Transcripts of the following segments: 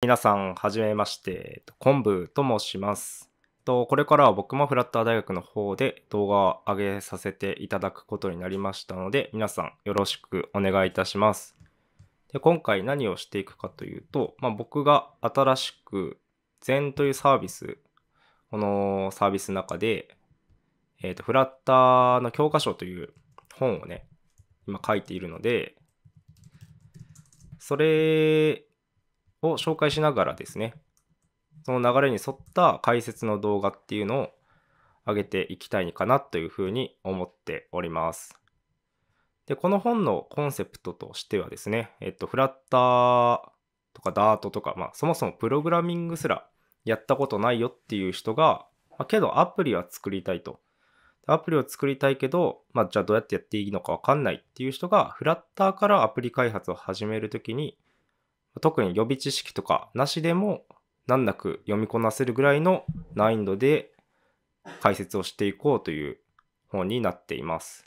皆さん、はじめまして、昆布と申します。これからは僕もフラッター大学の方で動画を上げさせていただくことになりましたので、皆さんよろしくお願いいたします。で今回何をしていくかというと、まあ、僕が新しく禅というサービス、このサービスの中で、えっ、ー、と、フラッターの教科書という本をね、今書いているので、それを紹介しながらですね、その流れに沿った解説の動画っていうのを上げていきたいかなというふうに思っております。で、この本のコンセプトとしてはですね、えっと、フラッターとかダートとか、まあ、そもそもプログラミングすらやったことないよっていう人が、まあ、けどアプリは作りたいと。アプリを作りたいけど、まあ、じゃあどうやってやっていいのかわかんないっていう人が、フラッターからアプリ開発を始めるときに、特に予備知識とかなしでも難なく読みこなせるぐらいの難易度で解説をしていこうという本になっています。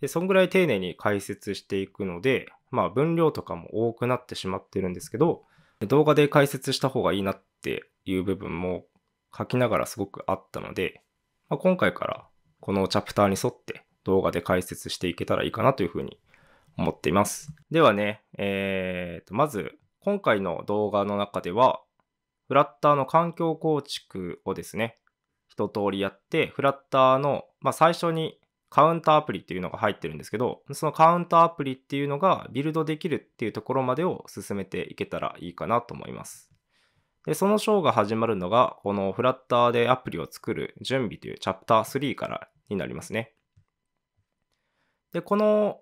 で、そんぐらい丁寧に解説していくので、まあ分量とかも多くなってしまってるんですけど、動画で解説した方がいいなっていう部分も書きながらすごくあったので、まあ、今回からこのチャプターに沿って動画で解説していけたらいいかなというふうに思っています。ではね、えー、と、まず、今回の動画の中では、フラッターの環境構築をですね、一通りやって、フラッターの、まあ、最初にカウンターアプリっていうのが入ってるんですけど、そのカウンターアプリっていうのがビルドできるっていうところまでを進めていけたらいいかなと思います。で、その章が始まるのが、このフラッターでアプリを作る準備というチャプター3からになりますね。で、この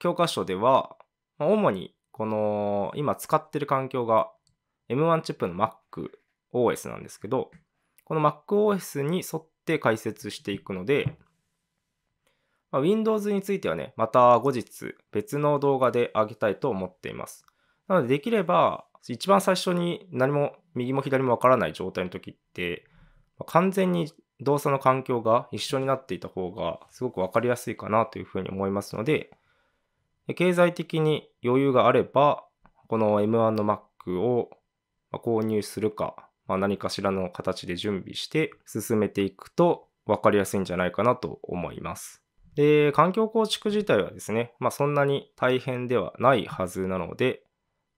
教科書では、まあ、主にこの今使ってる環境が M1 チップの MacOS なんですけど、この MacOS に沿って解説していくので、まあ、Windows についてはね、また後日別の動画で上げたいと思っています。なのでできれば、一番最初に何も右も左もわからない状態の時って、まあ、完全に動作の環境が一緒になっていた方がすごくわかりやすいかなというふうに思いますので、経済的に余裕があれば、この M1 の Mac を購入するか、まあ、何かしらの形で準備して進めていくと分かりやすいんじゃないかなと思います。で、環境構築自体はですね、まあ、そんなに大変ではないはずなので、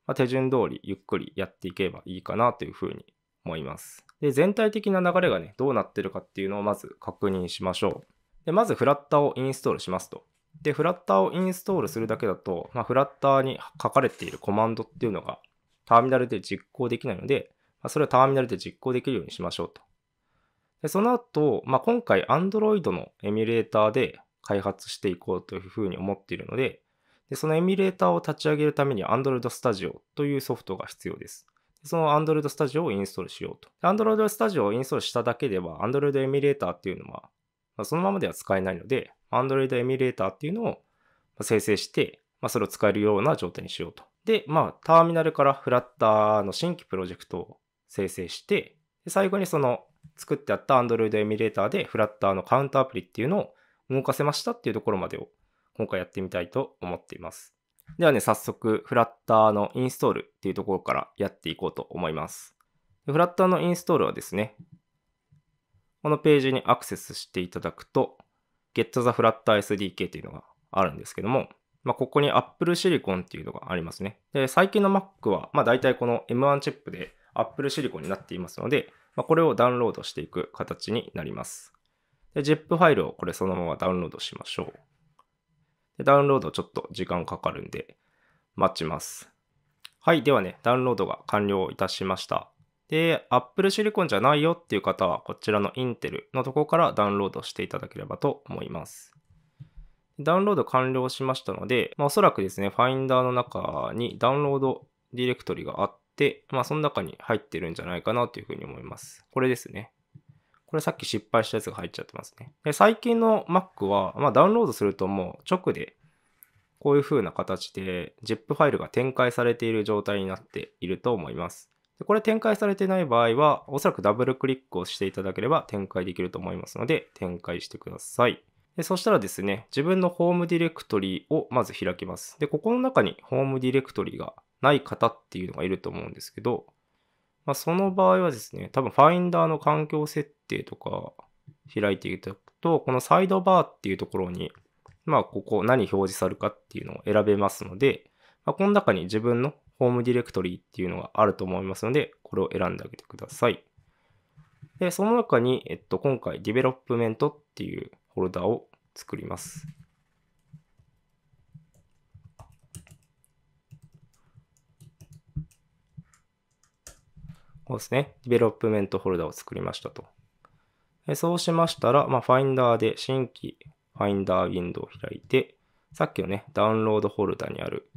まあ、手順通りゆっくりやっていけばいいかなというふうに思います。で、全体的な流れがね、どうなってるかっていうのをまず確認しましょう。で、まずフラッターをインストールしますと。で、フラッターをインストールするだけだと、まあ、フラッターに書かれているコマンドっていうのがターミナルで実行できないので、まあ、それをターミナルで実行できるようにしましょうと。でその後、まあ、今回 Android のエミュレーターで開発していこうというふうに思っているので、でそのエミュレーターを立ち上げるために Android Studio というソフトが必要です。その Android Studio をインストールしようと。Android Studio をインストールしただけでは Android エミュレーターっていうのはまあ、そのままでは使えないので、Android エミュレーターっていうのを生成して、まあ、それを使えるような状態にしようと。で、まあ、ターミナルからフラッターの新規プロジェクトを生成して、で最後にその作ってあった Android エミュレーターでフラッターのカウントアプリっていうのを動かせましたっていうところまでを今回やってみたいと思っています。ではね、早速、フラッターのインストールっていうところからやっていこうと思います。フラッターのインストールはですね、このページにアクセスしていただくと、Get the f l a t SDK というのがあるんですけども、まあ、ここに Apple Silicon っていうのがありますね。で、最近の Mac は、まあ、大体この M1 チップで Apple Silicon になっていますので、まあ、これをダウンロードしていく形になります。で、ZIP ファイルをこれそのままダウンロードしましょう。で、ダウンロードちょっと時間かかるんで、待ちます。はい、ではね、ダウンロードが完了いたしました。で、Apple Silicon じゃないよっていう方は、こちらの Intel のところからダウンロードしていただければと思います。ダウンロード完了しましたので、まあ、おそらくですね、Finder の中にダウンロードディレクトリがあって、まあ、その中に入ってるんじゃないかなというふうに思います。これですね。これさっき失敗したやつが入っちゃってますね。で最近の Mac は、まあ、ダウンロードするともう直でこういう風な形で ZIP ファイルが展開されている状態になっていると思います。これ展開されてない場合は、おそらくダブルクリックをしていただければ展開できると思いますので、展開してください。でそしたらですね、自分のホームディレクトリをまず開きます。で、ここの中にホームディレクトリがない方っていうのがいると思うんですけど、まあ、その場合はですね、多分ファインダーの環境設定とか開いていただくと、このサイドバーっていうところに、まあ、ここ何表示されるかっていうのを選べますので、まあ、この中に自分のホームディレクトリーっていうのがあると思いますので、これを選んであげてください。で、その中に、えっと、今回、ディベロップメントっていうフォルダを作ります。こうですね。ディベロップメントフォルダを作りましたと。そうしましたら、まあ、ファインダーで新規ファインダーウィンドウを開いて、さっきのね、ダウンロードフォルダにある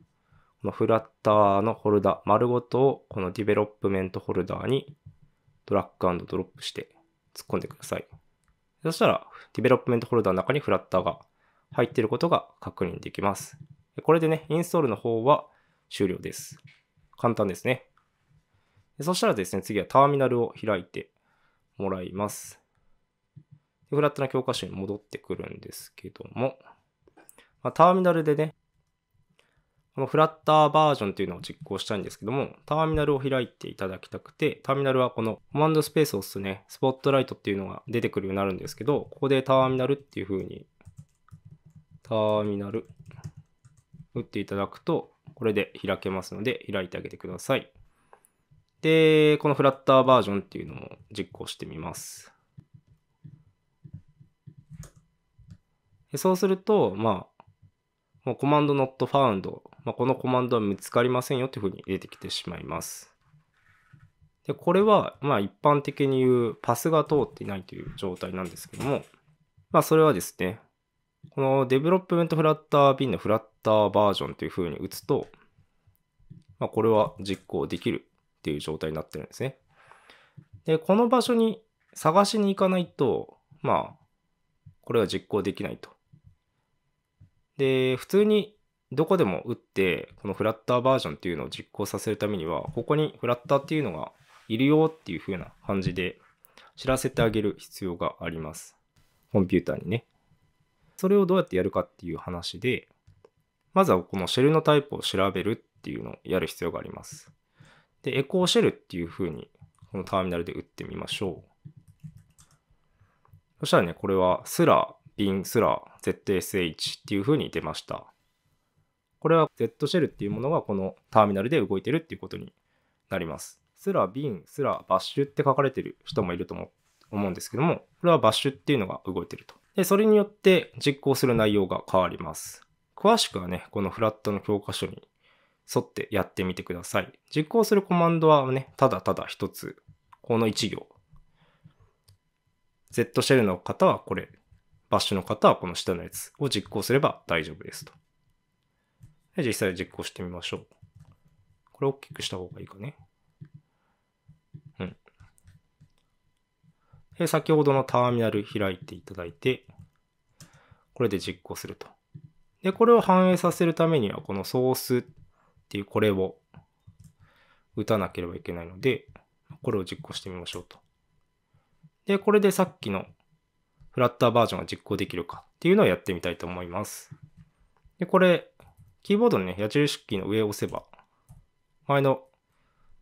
のフラッターのホルダー丸ごとをこのディベロップメントホルダーにドラッグドロップして突っ込んでください。そしたらディベロップメントホルダーの中にフラッターが入っていることが確認できます。これでね、インストールの方は終了です。簡単ですね。そしたらですね、次はターミナルを開いてもらいます。フラットな教科書に戻ってくるんですけども、まあ、ターミナルでね、このフラッターバージョンというのを実行したいんですけども、ターミナルを開いていただきたくて、ターミナルはこのコマンドスペースを押すとね、スポットライトっていうのが出てくるようになるんですけど、ここでターミナルっていう風に、ターミナル、打っていただくと、これで開けますので、開いてあげてください。で、このフラッターバージョンっていうのも実行してみます。そうすると、まあ、もうコマンドノットファウンドまあ、このコマンドは見つかりませんよというふうに出てきてしまいます。で、これは、まあ一般的に言うパスが通っていないという状態なんですけども、まあそれはですね、このデベロップメントフラッターンのフラッターバージョンというふうに打つと、まあこれは実行できるっていう状態になってるんですね。で、この場所に探しに行かないと、まあ、これは実行できないと。で、普通にどこでも打って、このフラッターバージョンっていうのを実行させるためには、ここにフラッターっていうのがいるよっていう風な感じで知らせてあげる必要があります。コンピューターにね。それをどうやってやるかっていう話で、まずはこのシェルのタイプを調べるっていうのをやる必要があります。で、エコーシェルっていう風にこのターミナルで打ってみましょう。そしたらね、これはスラー、ビンスラー、ZSH っていう風に出ました。これは Z シェルっていうものがこのターミナルで動いてるっていうことになります。すらン、すらバッシュって書かれてる人もいると思うんですけども、これはバッシュっていうのが動いてると。で、それによって実行する内容が変わります。詳しくはね、このフラットの教科書に沿ってやってみてください。実行するコマンドはね、ただただ一つ。この1行。Z シェルの方はこれ、バッシュの方はこの下のやつを実行すれば大丈夫ですと。実際実行してみましょう。これ大きくした方がいいかね。うん。で、先ほどのターミナル開いていただいて、これで実行すると。で、これを反映させるためには、このソースっていうこれを打たなければいけないので、これを実行してみましょうと。で、これでさっきのフラッターバージョンが実行できるかっていうのをやってみたいと思います。で、これ、キーボードのね、矢印キーの上を押せば、前の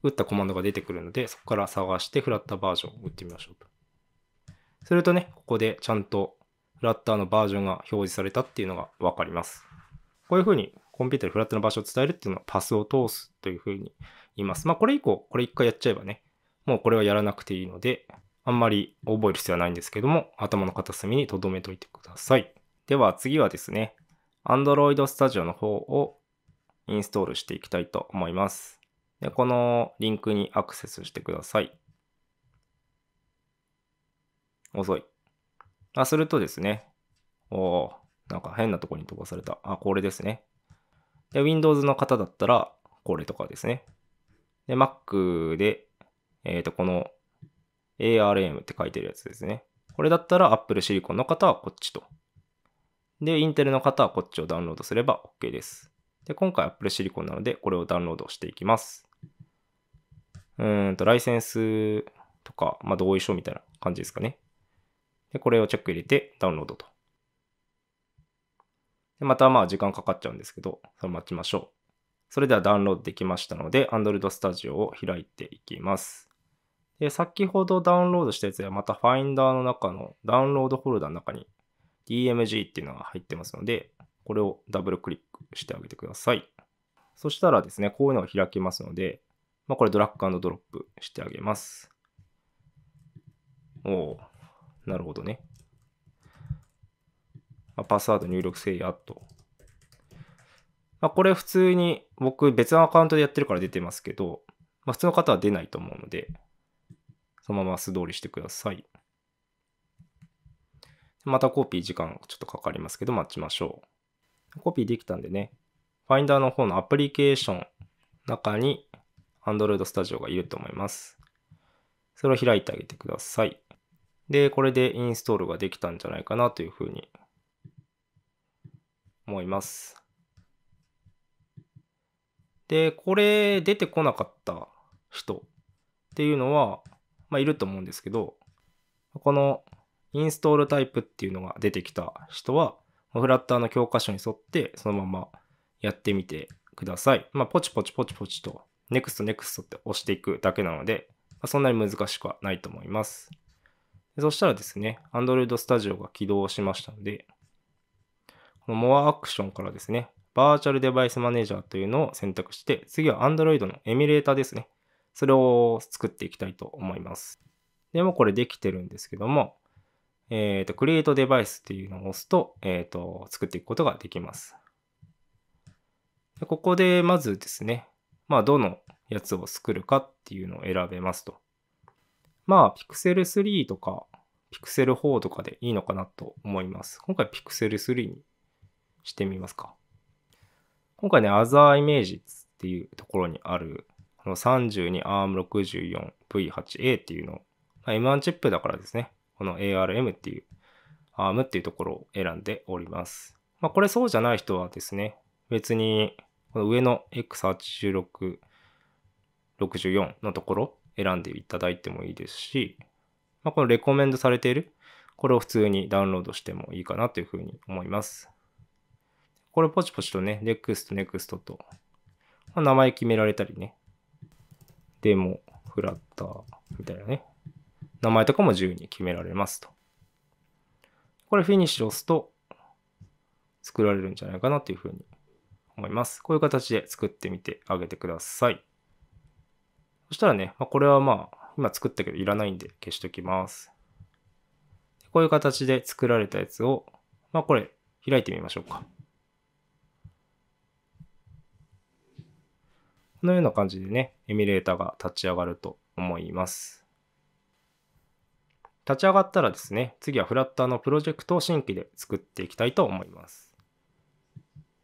打ったコマンドが出てくるので、そこから探してフラッターバージョンを打ってみましょうと。するとね、ここでちゃんとフラッターのバージョンが表示されたっていうのがわかります。こういうふうにコンピューターでフラッターの場所を伝えるっていうのはパスを通すというふうに言います。まあこれ以降、これ一回やっちゃえばね、もうこれはやらなくていいので、あんまり覚える必要はないんですけども、頭の片隅に留めておいてください。では次はですね、Android Studio の方をインストールしていきたいと思います。でこのリンクにアクセスしてください。遅い。あ、するとですね。おおなんか変なとこに飛ばされた。あ、これですね。で、Windows の方だったら、これとかですね。で、Mac で、えっ、ー、と、この ARM って書いてるやつですね。これだったら Apple Silicon の方はこっちと。で、インテルの方はこっちをダウンロードすれば OK です。で、今回 Apple Silicon なので、これをダウンロードしていきます。うんと、ライセンスとか、まあ、同意書みたいな感じですかね。で、これをチェック入れてダウンロードと。で、またまあ時間かかっちゃうんですけど、それ待ちましょう。それではダウンロードできましたので、Android Studio を開いていきます。で、先ほどダウンロードしたやつはまた Finder の中のダウンロードフォルダの中に DMG っていうのが入ってますので、これをダブルクリックしてあげてください。そしたらですね、こういうのが開きますので、まあ、これドラッグドロップしてあげます。おおなるほどね。まあ、パスワード入力制やと。まあ、これ普通に僕別のアカウントでやってるから出てますけど、まあ、普通の方は出ないと思うので、そのまま素通りしてください。またコピー時間ちょっとかかりますけど待ちましょう。コピーできたんでね、ファインダーの方のアプリケーション中に Android Studio がいると思います。それを開いてあげてください。で、これでインストールができたんじゃないかなというふうに思います。で、これ出てこなかった人っていうのは、まあ、いると思うんですけど、このインストールタイプっていうのが出てきた人は、フラッターの教科書に沿ってそのままやってみてください。まあ、ポチポチポチポチと、ネクストネクストって押していくだけなので、まあ、そんなに難しくはないと思います。そしたらですね、Android Studio が起動しましたので、この More Action からですね、バーチャルデバイスマネージャーというのを選択して、次は Android のエミュレーターですね。それを作っていきたいと思います。でもこれできてるんですけども、えっ、ー、と、create device っていうのを押すと、えっ、ー、と、作っていくことができます。でここで、まずですね、まあ、どのやつを作るかっていうのを選べますと。まあ、Pixel 3とか、Pixel 4とかでいいのかなと思います。今回 Pixel 3にしてみますか。今回ね、Other Images っていうところにある、この 32ARM64V8A っていうの、まあ、M1 チップだからですね。この ARM っていう、ARM っていうところを選んでおります。まあ、これそうじゃない人はですね、別に、この上の X86、64のところ選んでいただいてもいいですし、まあ、このレコメンドされている、これを普通にダウンロードしてもいいかなというふうに思います。これポチポチとね、NEXT、NEXT と、まあ、名前決められたりね、デモ、フラッターみたいなね、名前とかも自由に決められますと。これフィニッシュを押すと作られるんじゃないかなというふうに思います。こういう形で作ってみてあげてください。そしたらね、まこれはまあ今作ったけどいらないんで消しときます。こういう形で作られたやつを、まあこれ開いてみましょうか。このような感じでね、エミュレーターが立ち上がると思います。立ち上がったらですね、次はフラッターのプロジェクトを新規で作っていきたいと思います。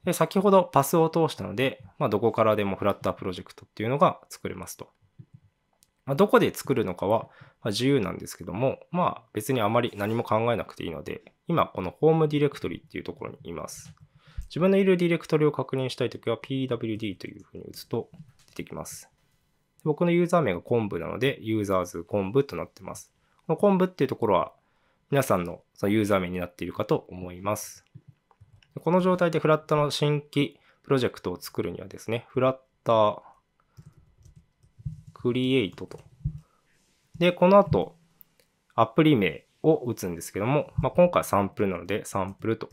で先ほどパスを通したので、まあ、どこからでもフラッタープロジェクトっていうのが作れますと。まあ、どこで作るのかは自由なんですけども、まあ別にあまり何も考えなくていいので、今このホームディレクトリっていうところにいます。自分のいるディレクトリを確認したいときは pwd というふうに打つと出てきます。僕のユーザー名が昆布なので、ユーザーズ昆布となってます。の昆布っていうところは、皆さんのそのユーザー名になっているかと思います。この状態でフラッターの新規プロジェクトを作るにはですね、フラッター、クリエイトと。で、この後、アプリ名を打つんですけども、まあ、今回サンプルなので、サンプルと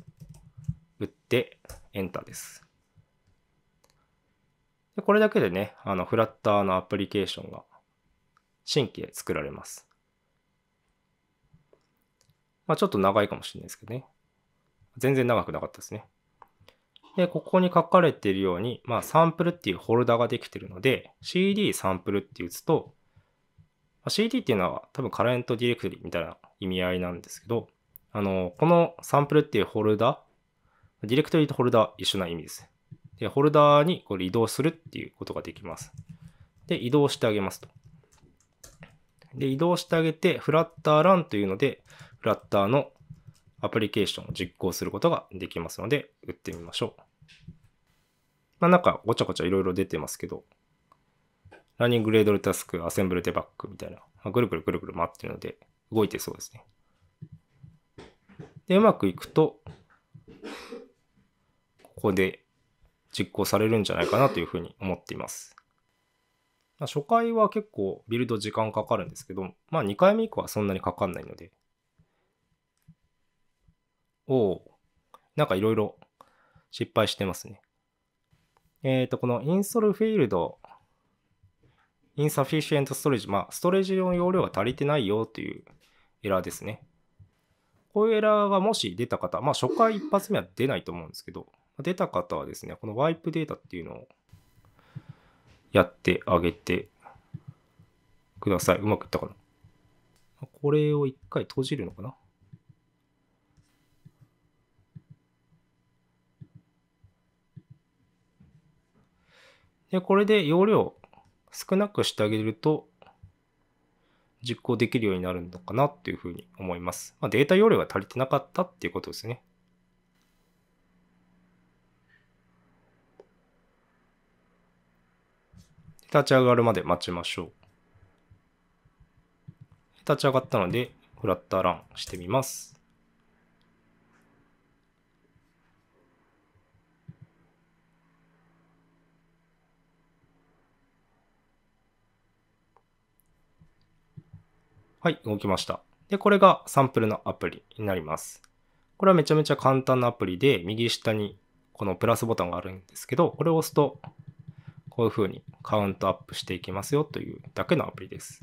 打って、エンターです。でこれだけでね、あの、フラッターのアプリケーションが新規で作られます。まあ、ちょっと長いかもしれないですけどね。全然長くなかったですね。で、ここに書かれているように、まあ、サンプルっていうフォルダができているので、CD サンプルって打つと、ま CD っていうのは多分カレントディレクトリみたいな意味合いなんですけど、あの、このサンプルっていうフォルダ、ディレクトリとホルダー一緒な意味です。で、ホルダーにこれ移動するっていうことができます。で、移動してあげますと。で、移動してあげて、フラッターランというので、ラッターのアプリケーションを実行することができますので、打ってみましょう。まあ、なんかごちゃごちゃいろいろ出てますけど、ランニングレードルタスク、アセンブルデバッグみたいな、まあ、ぐるぐるぐるぐる回ってるので、動いてそうですね。で、うまくいくと、ここで実行されるんじゃないかなというふうに思っています。まあ、初回は結構ビルド時間かかるんですけど、まあ2回目以降はそんなにかかんないので、を、なんかいろいろ失敗してますね。えっ、ー、と、このインストールフィールド、インサフィシエントストレージ、まあ、ストレージの容量が足りてないよというエラーですね。こういうエラーがもし出た方、まあ、初回一発目は出ないと思うんですけど、出た方はですね、このワイプデータっていうのをやってあげてください。うまくいったかなこれを一回閉じるのかなで、これで容量少なくしてあげると実行できるようになるのかなっていうふうに思います。まあ、データ容量が足りてなかったっていうことですね。立ち上がるまで待ちましょう。立ち上がったので、フラッターランしてみます。はい、動きました。で、これがサンプルのアプリになります。これはめちゃめちゃ簡単なアプリで、右下にこのプラスボタンがあるんですけど、これを押すと、こういう風にカウントアップしていきますよというだけのアプリです。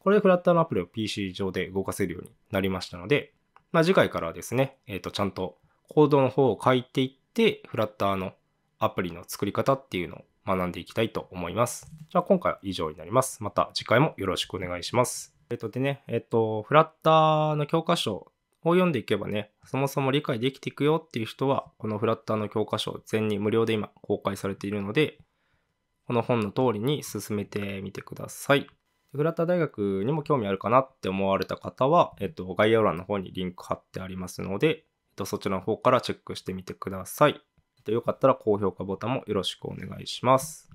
これでフラッターのアプリを PC 上で動かせるようになりましたので、まあ、次回からはですね、えっ、ー、と、ちゃんとコードの方を書いていって、フラッターのアプリの作り方っていうのを学んでいきたいと思います。じゃあ今回は以上になります。また次回もよろしくお願いします。えっとでね、えっと、フラッターの教科書を読んでいけばね、そもそも理解できていくよっていう人は、このフラッターの教科書全に無料で今公開されているので、この本の通りに進めてみてください。フラッター大学にも興味あるかなって思われた方は、えっと、概要欄の方にリンク貼ってありますので、えっと、そちらの方からチェックしてみてください。えっと、よかったら高評価ボタンもよろしくお願いします。